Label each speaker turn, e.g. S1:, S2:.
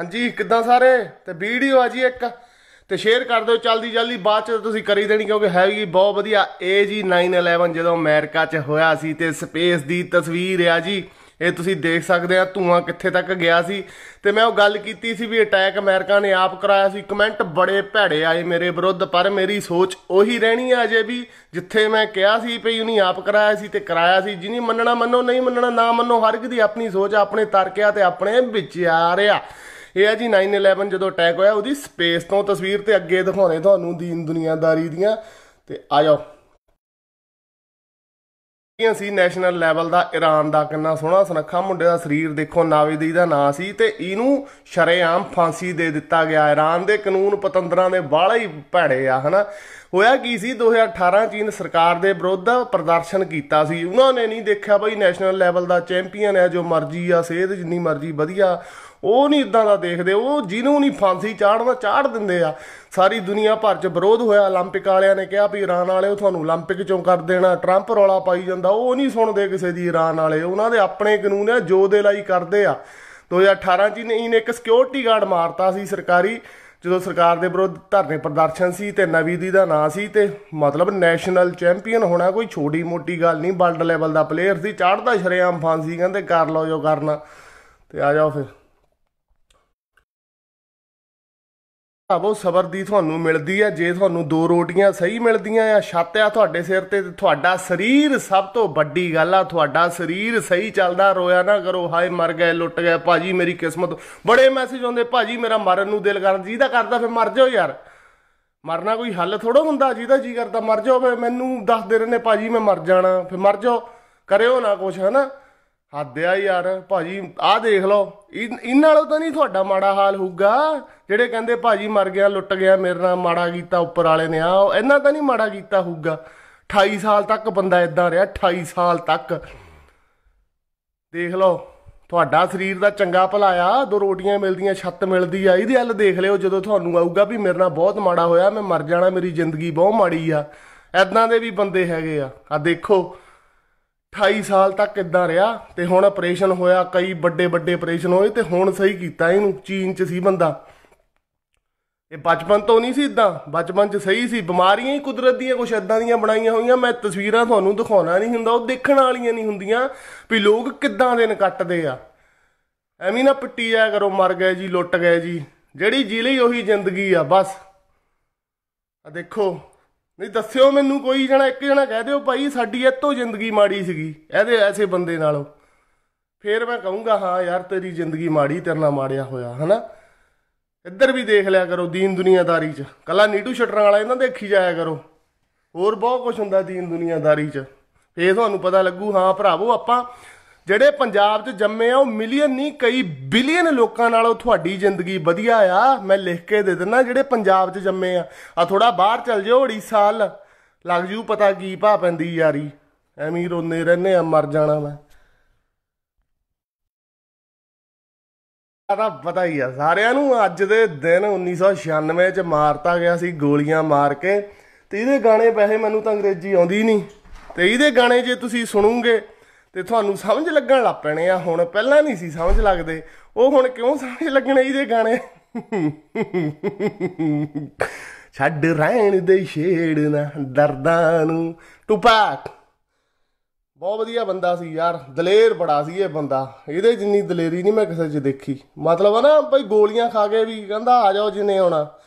S1: ਹਾਂਜੀ ਕਿੱਦਾਂ ਸਾਰੇ ਤੇ ਵੀਡੀਓ ਆ ਜੀ ਇੱਕ ਤੇ ਸ਼ੇਅਰ ਕਰ ਦਿਓ ਜਲਦੀ ਜਲਦੀ ਬਾਅਦ ਚ ਤੁਸੀਂ ਕਰੀ ਦੇਣੀ ਕਿਉਂਕਿ ਹੈਗੀ ਬਹੁਤ ਵਧੀਆ ਏ ਜੀ 911 ਜਦੋਂ ਅਮਰੀਕਾ ਚ ਹੋਇਆ ਸੀ ਤੇ ਸਪੇਸ ਦੀ ਤਸਵੀਰ ਆ ਜੀ ਇਹ ਤੁਸੀਂ ਦੇਖ ਸਕਦੇ ਆ ਧੂਆ ਕਿੱਥੇ ਤੱਕ ਗਿਆ ਸੀ ਤੇ ਮੈਂ ਉਹ ਗੱਲ ਕੀਤੀ ਸੀ ਵੀ ਅਟੈਕ ਅਮਰੀਕਾ ਨੇ ਆਪ ਕਰਾਇਆ ਸੀ ਕਮੈਂਟ ਬੜੇ ਭੈੜੇ ਆਏ ਮੇਰੇ ਵਿਰੁੱਧ ਪਰ ਮੇਰੀ ਸੋਚ ਉਹੀ ਰਹਿਣੀ ਆ ਅਜੇ ਵੀ ਜਿੱਥੇ ਮੈਂ ਕਿਹਾ ਸੀ ਭਈ ਉਹਨੇ ਆਪ ਕਰਾਇਆ ਸੀ ਤੇ ਕਰਾਇਆ ਸੀ ਜਿਨੀ ਮੰਨਣਾ ਮੰਨੋ ਨਹੀਂ ਮੰਨਣਾ ਨਾ ਮੰਨੋ ਹਰ ਇੱਕ ਦੀ ਆਪਣੀ ਸੋਚ ਆਪਣੇ ਤਰਕਿਆ ਤੇ ਆਪਣੇ ਵਿਚਾਰ ਆ ਇਹ ਹੈ ਜੀ 911 ਜਦੋਂ ਅਟੈਕ ਹੋਇਆ ਉਹਦੀ ਸਪੇਸ ਤੋਂ ਤਸਵੀਰ ਤੇ ਅੱਗੇ ਦਿਖਾਉਣੇ ਤੁਹਾਨੂੰ ਦੀਨ ਦੁਨੀਆਦਾਰੀ ਦੀਆਂ ਤੇ ਆ ਜਾਓ ਇਹ ਸੀ ਨੈਸ਼ਨਲ ਲੈਵਲ ਦਾ ਈਰਾਨ ਦਾ ਕਿੰਨਾ ਸੋਹਣਾ ਸੁਨੱਖਾ ਮੁੰਡੇ ਦਾ ਸਰੀਰ ਦੇਖੋ ਨਾਵੇਦੀ ਦਾ ਨਾਂ ਸੀ ਤੇ ਇਹਨੂੰ ਸ਼ਰੇਆਮ ਫਾਂਸੀ ਦੇ ਦਿੱਤਾ ਗਿਆ ਇਰਾਨ ਦੇ ਕਾਨੂੰਨ ਪਤੰਦਰਾਂ ਦੇ ਬਾਲਾ ਹੀ ਭੜੇ ਆ ਹਨਾ ਹੋਇਆ ਕੀ ਸੀ 2018 ਚੀਨ ਸਰਕਾਰ ਦੇ ਵਿਰੁੱਧ ਪ੍ਰਦਰਸ਼ਨ ਕੀਤਾ ਸੀ ਉਹਨਾਂ ਨੇ ਨਹੀਂ ਦੇਖਿਆ ਬਈ ਨੈਸ਼ਨਲ ਲੈਵਲ ਦਾ ਚੈਂਪੀਅਨ ਹੈ ਜੋ ਮਰਜ਼ੀ ਆ ਸਿਹਤ ਜਿੰਨੀ ਮਰਜ਼ੀ ਵਧੀਆ ਉਹ ਨਹੀਂ ਇਦਾਂ ਦਾ ਦੇਖਦੇ ਉਹ ਜਿਹਨੂੰ ਨਹੀਂ ਫਾਂਸੀ ਚਾੜਨਾ ਚਾੜ ਦਿੰਦੇ ਆ ਸਾਰੀ ਦੁਨੀਆ ਭਰ 'ਚ ਵਿਰੋਧ ਹੋਇਆ 올림픽 ਵਾਲਿਆਂ ਨੇ ਕਿਹਾ ਵੀ ਇਰਾਨ ਵਾਲਿਓ ਤੁਹਾਨੂੰ 올림픽 'ਚੋਂ ਕਰ ਦੇਣਾ 트럼ਪ ਰੌਲਾ ਪਾਈ ਜਾਂਦਾ ਉਹ ਨਹੀਂ ਸੁਣਦੇ ਕਿਸੇ ਦੀ ਇਰਾਨ ਵਾਲੇ ਉਹਨਾਂ ਦੇ ਆਪਣੇ ਕਾਨੂੰਨ ਆ ਜੋ ਦੇ ਲਈ ਕਰਦੇ ਆ 2018 ਚ ਇਹਨੇ ਇੱਕ ਸਿਕਿਉਰਿਟੀ ਗਾਰਡ ਮਾਰਤਾ ਸੀ ਸਰਕਾਰੀ ਜਦੋਂ ਸਰਕਾਰ ਦੇ ਵਿਰੁੱਧ ਧਰਨੇ ਪ੍ਰਦਰਸ਼ਨ ਸੀ ਤੇ ਨਵੀਦੀ ਦਾ ਨਾਂ ਸੀ ਤੇ ਮਤਲਬ ਨੈਸ਼ਨਲ ਚੈਂਪੀਅਨ ਹੋਣਾ ਕੋਈ ਛੋਟੀ ਮੋਟੀ ਗੱਲ ਨਹੀਂ ਵਰਲਡ ਲੈਵਲ ਦਾ ਪਲੇਅਰ ਸੀ ਚਾੜਦਾ ਸ਼ਰੇਆਮ ਫਾਂਸੀ ਕਹਿੰਦੇ ਕਰ ਲਓ ਜੋ ਕਰਨਾ ਤੇ ਆ ਜਾਓ ਫਿਰ ਭਾਵੋ ਸਬਰ ਦੀ ਤੁਹਾਨੂੰ ਮਿਲਦੀ ਹੈ ਜੇ ਤੁਹਾਨੂੰ ਦੋ ਰੋਟੀਆਂ ਸਹੀ ਮਿਲਦੀਆਂ ਆ ਛੱਤ ਆ ਤੁਹਾਡੇ ਸਿਰ ਤੇ ਤੇ ਤੁਹਾਡਾ ਸਰੀਰ ਸਭ ਤੋਂ ਵੱਡੀ ਗੱਲ ਆ ਤੁਹਾਡਾ ਸਰੀਰ ਸਹੀ ਚੱਲਦਾ ਰੋਇਆ ਨਾ ਕਰੋ ਹਾਏ ਮਰ ਗਏ ਲੁੱਟ ਗਏ ਭਾਜੀ ਮੇਰੀ ਕਿਸਮਤ ਬੜੇ ਮੈਸੇਜ ਆਉਂਦੇ ਭਾਜੀ ਮੇਰਾ ਮਰਨ ਨੂੰ ਦਿਲ ਕਰਦਾ ਜੀਦਾ ਕਰਦਾ ਫੇ ਮਰ ਜਾਓ ਯਾਰ ਮਰਨਾ ਕੋਈ ਹੱਲ ਥੋੜਾ ਹੁੰਦਾ ਜਿਹਦਾ ਜੀ ਕਰਦਾ ਮਰ ਜਾਓ ਮੈਨੂੰ ਦੱਸਦੇ ਰਹਿੰਦੇ ਭਾਜੀ ਮੈਂ ਮਰ ਜਾਣਾ ਫੇ ਮਰ ਜਾਓ ਕਰਿਓ ਨਾ ਕੁਛ ਹਨਾ ਹੱਦਿਆ ਯਾਰ ਭਾਜੀ ਆ ਦੇਖ ਲਓ ਇਹਨਾਂ ਨਾਲੋਂ ਤਾਂ ਨਹੀਂ ਤੁਹਾਡਾ ਮਾੜਾ ਹਾਲ ਹੋਊਗਾ ਜਿਹੜੇ ਕਹਿੰਦੇ ਭਾਜੀ ਮਰ ਗਿਆ ਲੁੱਟ ਗਿਆ ਮੇਰੇ ਨਾਲ ਮਾੜਾ ਕੀਤਾ ਉੱਪਰ ਵਾਲੇ ਨੇ ਆ ਇਹਨਾਂ ਤਾਂ ਨਹੀਂ ਮਾੜਾ ਕੀਤਾ ਹੋਊਗਾ 28 ਸਾਲ ਤੱਕ ਬੰਦਾ ਇਦਾਂ ਰਿਹਾ 28 ਸਾਲ ਤੱਕ ਦੇਖ ਲਓ ਤੁਹਾਡਾ ਸਰੀਰ ਦਾ ਚੰਗਾ ਭਲਾ ਆ ਦੋ ਰੋਟੀਆਂ ਮਿਲਦੀਆਂ ਛੱਤ ਮਿਲਦੀ ਆ ਇਹਦੇ ਹੱਲ ਦੇਖ ਲਿਓ ਜਦੋਂ ਤੁਹਾਨੂੰ ਆਊਗਾ ਵੀ ਮੇਰੇ ਨਾਲ ਬਹੁਤ ਮਾੜਾ ਹੋਇਆ ਮੈਂ ਮਰ ਜਾਣਾ ਮੇਰੀ ਜ਼ਿੰਦਗੀ ਬਹੁਤ ਮਾੜੀ ਆ ਐਦਾਂ ਦੇ ਵੀ ਬੰਦੇ ਹੈਗੇ ਆ ਆ ਦੇਖੋ 28 ਸਾਲ ਤੱਕ ਇਦਾਂ ਰਿਹਾ ਤੇ ਹੁਣ ਆਪਰੇਸ਼ਨ ਹੋਇਆ ਕਈ ਵੱਡੇ ਵੱਡੇ ਆਪਰੇਸ਼ਨ ਹੋਏ ਤੇ ਹੁਣ ਸਹੀ ਕੀਤਾ ਇਹਨੂੰ ਚੀਨ 'ਚ ਸੀ ਬੰਦਾ ਇਹ ਬਚਪਨ ਤੋਂ ਨਹੀਂ ਸੀ ਇਦਾਂ ਬਚਪਨ 'ਚ ਸਹੀ ਸੀ ਬਿਮਾਰੀਆਂ ਹੀ ਕੁਦਰਤ ਦੀਆਂ ਕੁਛ ਇਦਾਂ ਦੀਆਂ ਬਣਾਈਆਂ ਹੋਈਆਂ ਮੈਂ ਤਸਵੀਰਾਂ ਤੁਹਾਨੂੰ ਦਿਖਾਉਣਾ ਨਹੀਂ ਹੁੰਦਾ ਉਹ ਦੇਖਣ ਵਾਲੀਆਂ ਨਹੀਂ ਹੁੰਦੀਆਂ ਵੀ ਲੋਕ ਕਿੱਦਾਂ ਦਿਨ ਕੱਟਦੇ ਆ ਐਵੇਂ ਨਾ ਪੱਟੀ ਆ ਕਰੋ ਮਰ ਗਏ ਜੀ ਲੁੱਟ ਗਏ ਜੀ ਜਿਹੜੀ ਜੀ ਲਈ ਉਹੀ ਜ਼ਿੰਦਗੀ ਆ ਬਸ ਆ ਦੇਖੋ ਨਹੀਂ ਦੱਸਿਓ ਮੈਨੂੰ ਕੋਈ ਜਣਾ ਇੱਕ ਜਣਾ ਕਹਿ ਦਿਓ ਭਾਈ ਸਾਡੀ ਇਤੋਂ ਜ਼ਿੰਦਗੀ ਮਾੜੀ ਸੀਗੀ ਇਹਦੇ ਐਸੇ ਬੰਦੇ ਨਾਲੋਂ ਫੇਰ ਮੈਂ ਕਹੂੰਗਾ ਹਾਂ ਯਾਰ ਤੇਰੀ ਜ਼ਿੰਦਗੀ ਮਾੜੀ ਤੇਰੇ ਨਾਲ ਮਾੜਿਆ ਹੋਇਆ ਹਨਾ ਇੱਧਰ ਵੀ ਦੇਖ ਲਿਆ ਕਰੋ ਦੀਨ ਦੁਨੀਆਦਾਰੀ 'ਚ ਕੱਲਾ ਨੀਟੂ ਸ਼ਟਰਾਂ ਵਾਲਾ ਇਹਨਾਂ ਦੇਖੀ ਜਾਇਆ ਕਰੋ ਹੋਰ ਬਹੁਤ ਕੁਝ ਹੁੰਦਾ ਦੀਨ ਦੁਨੀਆਦਾਰੀ 'ਚ ਫੇਰ ਤੁਹਾਨੂੰ ਪਤਾ ਲੱਗੂ ਹਾਂ ਭਰਾਵੋ ਆਪਾਂ ਜਿਹੜੇ ਪੰਜਾਬ 'ਚ ਜੰਮੇ ਆ ਉਹ ਮਿਲੀਅਨ ਨਹੀਂ ਕਈ ਬਿਲੀਅਨ ਲੋਕਾਂ ਨਾਲੋਂ ਤੁਹਾਡੀ ਜ਼ਿੰਦਗੀ ਵਧੀਆ ਆ ਮੈਂ ਲਿਖ ਕੇ ਦੇ ਦਿੰਦਾ ਜਿਹੜੇ ਪੰਜਾਬ 'ਚ ਜੰਮੇ ਆ ਆ ਥੋੜਾ ਬਾਹਰ ਚੱਲ ਜਿਓ ਓੜੀਸਾ ਲੱਗ ਜੂ ਪਤਾ ਕੀ ਭਾ ਪੈਂਦੀ ਯਾਰੀ ਐਵੇਂ ਰੋਨੇ ਰਹਿੰਨੇ ਆ ਮਰ ਜਾਣਾ ਮੈਂ ਆਦਾ ਪਤਾ ਹੀ ਆ ਸਾਰਿਆਂ ਨੂੰ ਅੱਜ ਦੇ ਦਿਨ 1996 ਚ ਮਾਰਤਾ ਗਿਆ ਸੀ ਗੋਲੀਆਂ ਮਾਰ ਕੇ ਤੇ ਇਹਦੇ ਗਾਣੇ ਪੈਸੇ ਮੈਨੂੰ ਤਾਂ ਅੰਗਰੇਜ਼ੀ ਆਉਂਦੀ ਨਹੀਂ ਤੇ ਇਹਦੇ ਗਾਣੇ ਜੇ ਤੁਸੀਂ ਸੁਣੋਗੇ ਤੇ ਤੁਹਾਨੂੰ ਸਮਝ ਲੱਗਣ ਲੱਗ ਪੈਣੇ ਆ ਹੁਣ ਪਹਿਲਾਂ ਨਹੀਂ ਸੀ ਸਮਝ ਲੱਗਦੇ ਉਹ ਹੁਣ ਕਿਉਂ ਸਮਝ ਲੱਗਣੇ ਇਹਦੇ ਗਾਣੇ ਛੱਡ ਰਹਿਣ ਦੇ ਛੇੜਨਾ ਦਰਦਾਂ ਨੂੰ ਟੁਪਾਕ ਬਹੁਤ ਵਧੀਆ ਬੰਦਾ ਸੀ ਯਾਰ ਦਲੇਰ ਬੜਾ ਸੀ ਇਹ ਬੰਦਾ ਇਹਦੇ ਜਿੰਨੀ ਦਲੇਰੀ ਨਹੀਂ ਮੈਂ ਕਿਸੇ 'ਚ ਦੇਖੀ ਮਤਲਬ ਆ ਨਾ ਭਾਈ ਗੋਲੀਆਂ ਖਾ ਕੇ ਵੀ ਕਹਿੰਦਾ ਆ ਜਾਓ ਜਿਨੇ ਆਉਣਾ